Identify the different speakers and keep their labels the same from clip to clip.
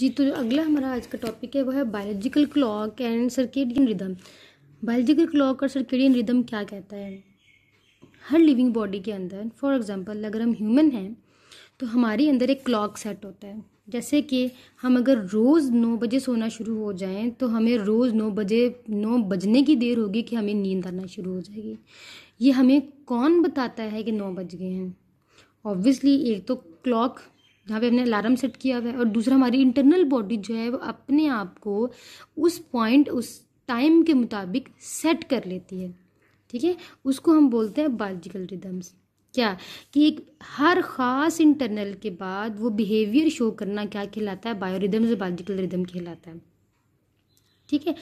Speaker 1: जी तो जो अगला हमारा आज का टॉपिक है वो है biological clock and circadian rhythm biological clock और सर्किडियन रिदम क्या कहता है हर लिविंग बॉडी के अंदर फॉर एग्जांपल अगर हम ह्यूमन हैं तो हमारे अंदर एक क्लॉक सेट होता है जैसे कि हम अगर रोज़ नौ बजे सोना शुरू हो जाएं तो हमें रोज़ नौ बजे नौ बजने की देर होगी कि हमें नींद आना शुरू हो जाएगी ये हमें कौन बताता है कि नौ बज गए हैं ऑब्वियसली एक तो क्लॉक जहाँ पे हमने अलार्म सेट किया हुआ है और दूसरा हमारी इंटरनल बॉडी जो है वो अपने आप को उस पॉइंट उस टाइम के मुताबिक सेट कर लेती है ठीक है उसको हम बोलते हैं बायोलॉजिकल रिदम्स क्या कि एक हर ख़ास इंटरनल के बाद वो बिहेवियर शो करना क्या कहलाता है रिदम्स से बायोलॉजिकल रिदम कहलाता है ठीक है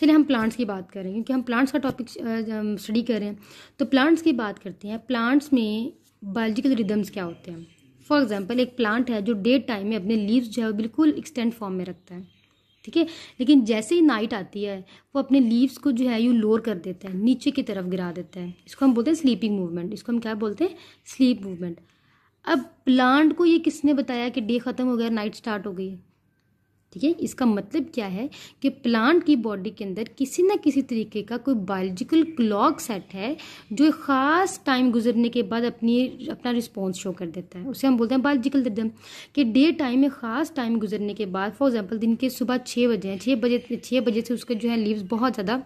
Speaker 1: चलिए हम प्लांट्स की बात करें क्योंकि हम प्लांट्स का टॉपिक स्टडी कर रहे हैं तो प्लांट्स की बात करते हैं प्लांट्स में बायोलॉजिकल रिदम्स क्या होते हैं फॉर एग्जाम्पल एक प्लांट है जो डे टाइम में अपने लीव्स जो है वो बिल्कुल एक्सटेंड फॉर्म में रखता है ठीक है लेकिन जैसे ही नाइट आती है वो अपने लीव्स को जो है यू लोअर कर देता है नीचे की तरफ गिरा देता है इसको हम बोलते हैं स्लीपिंग मूवमेंट इसको हम क्या बोलते हैं स्लीप मूवमेंट अब प्लांट को ये किसने बताया कि डे ख़त्म हो गया नाइट स्टार्ट हो गई ठीक है इसका मतलब क्या है कि प्लांट की बॉडी के अंदर किसी ना किसी तरीके का कोई बायोलॉजिकल क्लॉक सेट है जो ख़ास टाइम गुजरने के बाद अपनी अपना रिस्पॉन्स शो कर देता है उसे हम बोलते हैं बायोलॉजिकल रिदम कि डे टाइम में ख़ास टाइम गुजरने के बाद फॉर एग्जांपल दिन के सुबह छः बजे हैं छः बजे छः बजे से उसके जो है लीव्स बहुत ज़्यादा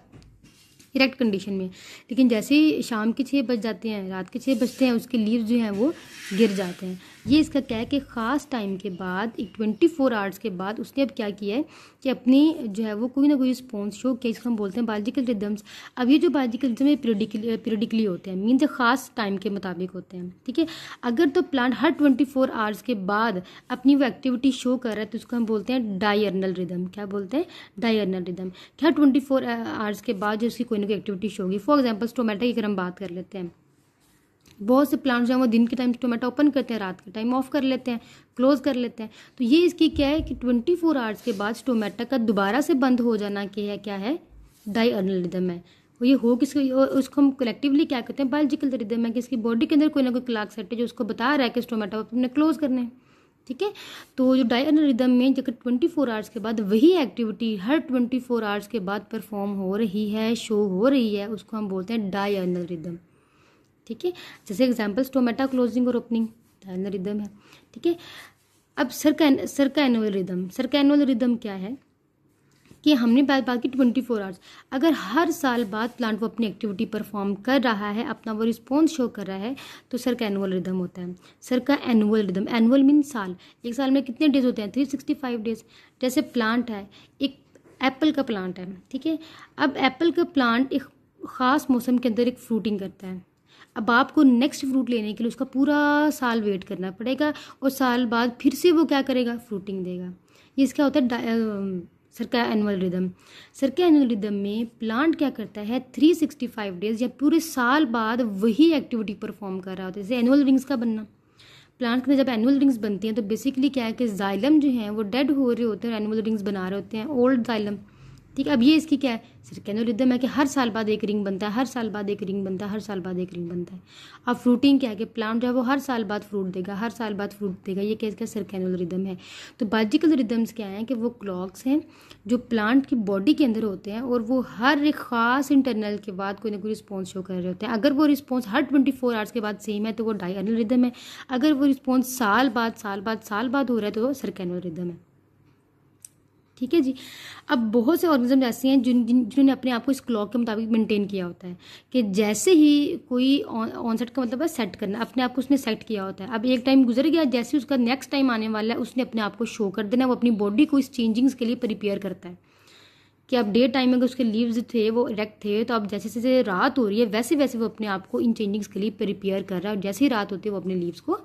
Speaker 1: इरेक्ट कंडीशन में लेकिन जैसे ही शाम के छः बज जाते हैं रात के छः बजते हैं उसके लीव्स जो हैं वो गिर जाते हैं ये इसका क्या है कि ख़ास टाइम के बाद एक ट्वेंटी फोर आवर्स के बाद उसने अब क्या किया है कि अपनी जो है वो कोई ना कोई रिस्पॉन्स शो किया इसको हम बोलते हैं बायोलॉजिकल रिदम्स अब ये जो बायोलॉजिकल रिदम है पीरियडिकली पीरियडिकली होते हैं मीन्स ख़ास टाइम के मुताबिक होते हैं ठीक है अगर तो प्लांट हर ट्वेंटी फोर आवर्स के बाद अपनी वो एक्टिविटी शो कर रहा है तो उसको हम बोलते हैं डायर्नल रिदम क्या बोलते हैं डायर्नल रिदम क्या ट्वेंटी फोर आवर्स के बाद जो उसकी कोई ना कोई एक्टिविटी शो होगी फॉर एग्जाम्पल स्टोमेटो की अगर हम बात कर लेते हैं बहुत से प्लांट्स जो हैं वो दिन के टाइम टोमेटो ओपन करते हैं रात के टाइम ऑफ कर लेते हैं क्लोज कर लेते हैं तो ये इसकी क्या है कि ट्वेंटी फोर आवर्स के बाद टोमेटो का दोबारा से बंद हो जाना क्या है क्या है डाई रिदम है ये हो किसको उसको हम कलेक्टिवली क्या कहते हैं बायोलॉजिकल रिदम है कि इसकी बॉडी के अंदर कोई ना कोई क्लाक सेट है जो उसको बता रहा है कि टोमेटो अपने क्लोज करने हैं ठीक है तो जो अर्नल रिदम में जब ट्वेंटी फोर आवर्स के बाद वही एक्टिविटी हर ट्वेंटी फोर आवर्स के बाद परफॉर्म हो रही है शो हो रही है उसको हम बोलते हैं डाई अर्नल रिदम ठीक है जैसे एग्जाम्पल स्टोमेटा क्लोजिंग और ओपनिंग रिदम है ठीक है अब circa circa annual rhythm circa annual rhythm क्या है कि हमने बात बाकी ट्वेंटी फोर आवर्स अगर हर साल बाद प्लांट वो अपनी एक्टिविटी परफॉर्म कर रहा है अपना वो रिस्पॉन्स शो कर रहा है तो सर का एनुअल रिदम होता है sir circa annual rhythm annual mean साल एक साल में कितने डेज होते हैं थ्री सिक्सटी फाइव डेज जैसे प्लांट है एक एप्पल का प्लांट है ठीक है अब एप्पल का प्लांट एक ख़ास मौसम के अंदर एक फ्रूटिंग करता है अब आपको नेक्स्ट फ्रूट लेने के लिए उसका पूरा साल वेट करना पड़ेगा और साल बाद फिर से वो क्या करेगा फ्रूटिंग देगा ये इसका होता है circa annual rhythm circa annual rhythm में प्लांट क्या करता है 365 डेज या पूरे साल बाद वही एक्टिविटी परफॉर्म कर रहा होता है जैसे एनुअल रिंग्स का बनना प्लांट्स में जब एनुअल रिंग्स बनती हैं तो बेसिकली क्या है कि जाइलम जो हैं वो डेड हो रहे होते हैं और एनुअल रिंग्स बना रहे होते हैं ओल्ड जाइलम ठीक है अब ये इसकी क्या है कैनोलिदम है कि हर साल बाद एक रिंग बनता है हर साल बाद एक रिंग बनता है हर साल बाद एक रिंग बनता है अब फ्रूटिंग क्या है कि प्लांट जो है वो हर साल बाद फ्रूट देगा हर साल बाद फ्रूट देगा ये क्या इसका सरकैनल रिदम है तो बाजिकल रिदम्स क्या हैं कि वो क्लॉक्स हैं जो प्लांट की बॉडी के अंदर होते हैं और वो हर एक ख़ास इंटरनल के बाद कोई ना कोई रिस्पॉन्स शो कर रहे होते हैं अगर वो रिस्पॉन्स हर ट्वेंटी फोर आवर्स के बाद सेम है तो वो डाइनल रिदम है अगर वो रिस्पॉन्स साल बाद साल बाद साल बाद हो रहा है तो वो सरकैनल रिदम है ठीक है जी अब बहुत से ऑर्गेनिज्म ऐसे हैं जिन जिन्होंने अपने आप को इस क्लॉक के मुताबिक मेंटेन किया होता है कि जैसे ही कोई ऑनसेट का मतलब है सेट करना अपने आप को उसने सेट किया होता है अब एक टाइम गुजर गया जैसे ही उसका नेक्स्ट टाइम आने वाला है उसने अपने आप को शो कर देना वो अपनी बॉडी को इस चेंजिंग्स के लिए प्रिपेयर करता है कि अब डे टाइम में अगर उसके लीव्स थे वो इरेक्ट थे तो अब जैसे जैसे रात हो रही है वैसे वैसे वो अपने आप को इन चेंजिंग्स के लिए प्रिपेयर कर रहा है और जैसे ही रात होती है वो अपने लीव्स को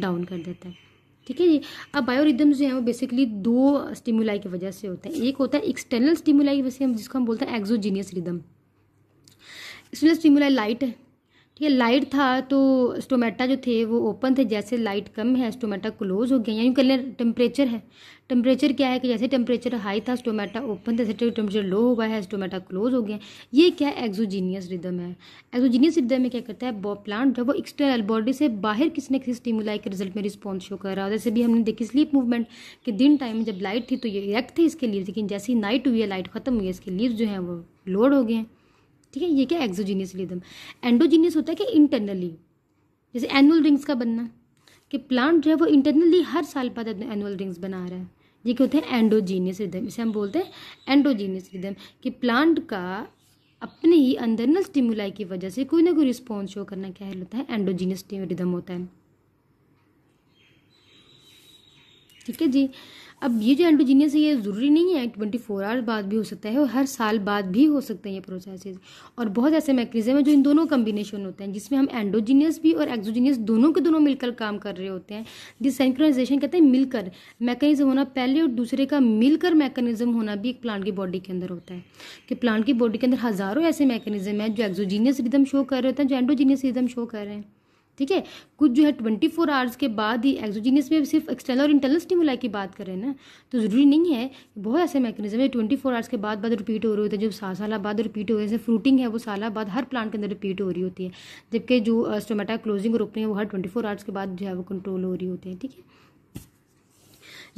Speaker 1: डाउन कर देता है ठीक है जी अब बायोरिदम जो है वो बेसिकली दो स्टिमुलाई की वजह से होते हैं एक होता है एक्सटर्नल स्टिमुलाई की वजह से हम जिसको हम बोलते हैं exogenous rhythm external stimuli light ठीक है लाइट था तो स्टोमेटा जो थे वो ओपन थे जैसे लाइट कम है स्टोमेटा क्लोज हो गया यानी कल टेम्परेचर है टेम्परेचर क्या है कि जैसे टेम्परेचर हाई था स्टोमेटा ओपन था जैसे टेम्परेचर लो हुआ है स्टोमेटा क्लोज हो गया ये क्या एक्जोजीनियस रिदम है एक्जोजीनियस रिदम में क्या करता है प्लांट जब वो एक्सटर्नल बॉडी से बाहर किसी न किसी स्टिमुलाई के रिजल्ट में रिस्पॉन्स शो कर रहा है जैसे भी हमने देखी स्लीप मूवमेंट के दिन टाइम में जब लाइट थी तो ये इरेक्ट थे इसके लिए लेकिन जैसे ही नाइट हुई है लाइट खत्म हुई है इसके लिए जो है वो लोड हो गए हैं ठीक है ये क्या एक्सोजीनियस रिदम एंडोजीनियस होता है कि इंटरनली जैसे एनुअल रिंग्स का बनना कि प्लांट जो है वो इंटरनली हर साल बाद एनुअल रिंग्स बना रहा है ये क्या होता है एंडोजीनियस रिदम इसे हम बोलते हैं एंडोजीनियस रिदम कि प्लांट का अपने ही अंदरनल स्टिमुलाई की वजह से कोई ना कोई रिस्पॉन्स शो करना क्या होता है एंडोजीनियस रिदम होता है ठीक है जी अब ये जो एंडोजीनियस है ये ज़रूरी नहीं है ट्वेंटी फोर आवर्स बाद भी हो सकता है और हर साल बाद भी हो सकते हैं ये प्रोसेसेस और बहुत ऐसे मैकेनिज्म है जो इन दोनों कम्बिनेशन होते हैं जिसमें हम एंडोजीनियस भी और एक्सोजीनियस दोनों के दोनों मिलकर काम कर रहे होते हैं डिसेंक्रोनाइजेशन कहते हैं मिलकर मैकेनिज्म होना पहले और दूसरे का मिलकर मैकेनिज्म होना भी एक प्लांट की बॉडी के अंदर होता है कि प्लांट की बॉडी के अंदर हज़ारों ऐसे मैकेनिज्म है जो एक्सोजीनियस रिदम शो कर रहे होते हैं जो एंडोजीनियस रिदम शो कर रहे हैं ठीक है कुछ जो है ट्वेंटी फोर आवर्स के बाद ही एक्सोजीनियस में सिर्फ एक्सटर्नल और इंटरनल स्टिमुलाई की बात करें ना तो ज़रूरी नहीं है बहुत ऐसे मैकेनिज्म है ट्वेंटी फोर आवर्स के बाद बाद रिपीट हो रहे होते हैं जो साल साल बाद रिपीट हो रहे जैसे फ्रूटिंग है वो साल बाद हर प्लांट के अंदर रिपीट हो रही होती है जबकि जो स्टोमेटा क्लोजिंग और ओपनिंग है वो हर ट्वेंटी फोर आवर्स के बाद जो है वो कंट्रोल हो रही होती है ठीक है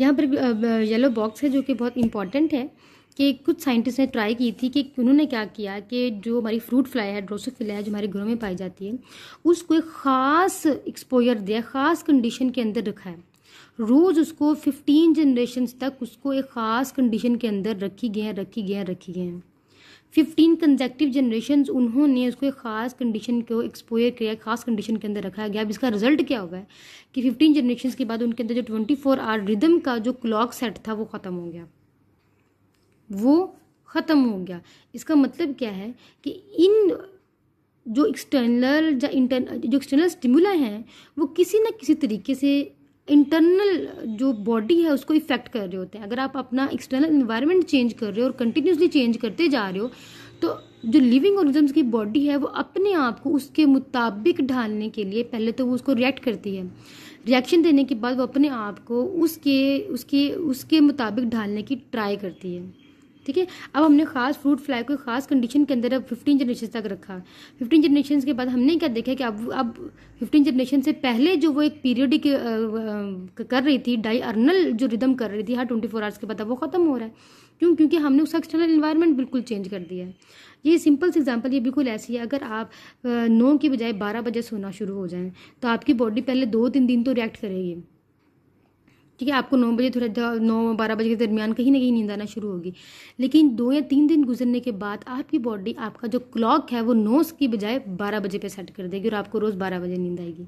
Speaker 1: यहाँ पर येलो बॉक्स है जो कि बहुत इंपॉर्टेंट है कि कुछ साइंटिस्ट ने ट्राई की थी कि उन्होंने क्या किया कि जो हमारी फ्रूट फ्लाई है ड्रोसोफिला है जो हमारे घरों में पाई जाती है उसको एक ख़ास एक्सपोयर दिया ख़ास कंडीशन के अंदर रखा है रोज़ उसको फिफ्टीन जनरेशन तक उसको एक ख़ास कंडीशन के अंदर रखी गए हैं रखी गए हैं रखी गए हैं फिफ्टीन कंजेक्टिव जनरेशन उन्होंने उसको एक ख़ास कंडीशन को एक्सपोयर किया खास कंडीशन के अंदर रखा गया अब इसका रिजल्ट क्या हुआ है कि फिफ्टीन जनरेशन के बाद उनके अंदर जो ट्वेंटी फोर आवर रिदम का जो क्लॉक सेट था वो ख़त्म हो गया वो ख़त्म हो गया इसका मतलब क्या है कि इन जो एक्सटर्नल या इंटर जो एक्सटर्नल स्टिमुला हैं वो किसी न किसी तरीके से इंटरनल जो बॉडी है उसको इफेक्ट कर रहे होते हैं अगर आप अपना एक्सटर्नल इन्वायरमेंट चेंज कर रहे हो और कंटिन्यूसली चेंज करते जा रहे हो तो जो लिविंग ऑर्गेनिज्म की बॉडी है वो अपने आप को उसके मुताबिक ढालने के लिए पहले तो वो उसको रिएक्ट करती है रिएक्शन देने के बाद वो अपने आप को उसके उसके उसके मुताबिक ढालने की ट्राई करती है ठीक है अब हमने खास फ्रूट फ्लाई को खास कंडीशन के अंदर अब फिफ्टीन जनरेशन तक रखा फिफ्टीन जनरेशन के बाद हमने क्या देखा कि अब अब फिफ्टीन जनरेशन से पहले जो वो एक पीरियडिक कर रही थी डाई अर्नल जो रिदम कर रही थी हर ट्वेंटी फोर आवर्स के बाद अब वो ख़त्म हो रहा है क्यों क्योंकि हमने उसका एक्सटर्नल इन्वायरमेंट बिल्कुल चेंज कर दिया है ये सिंपल सी एग्जांपल ये बिल्कुल ऐसी है अगर आप नौ की बजाय बारह बजे सोना शुरू हो जाएं तो आपकी बॉडी पहले दो तीन दिन तो रिएक्ट करेगी ठीक है आपको नौ बजे थोड़ा नौ बारह बजे के दरमियान कहीं ना कहीं नींद आना शुरू होगी लेकिन दो या तीन दिन गुजरने के बाद आपकी बॉडी आपका जो क्लॉक है वो नौ की बजाय बारह बजे पे सेट कर देगी और आपको रोज़ बारह बजे नींद आएगी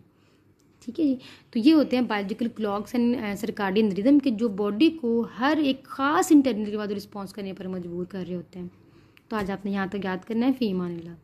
Speaker 1: ठीक है जी तो ये होते हैं biological clocks and circadian rhythm के जो बॉडी को हर एक खास इंटरनल के बाद रिस्पॉन्स करने पर मजबूर कर रहे होते हैं तो आज आपने यहाँ तक याद करना है फ़ी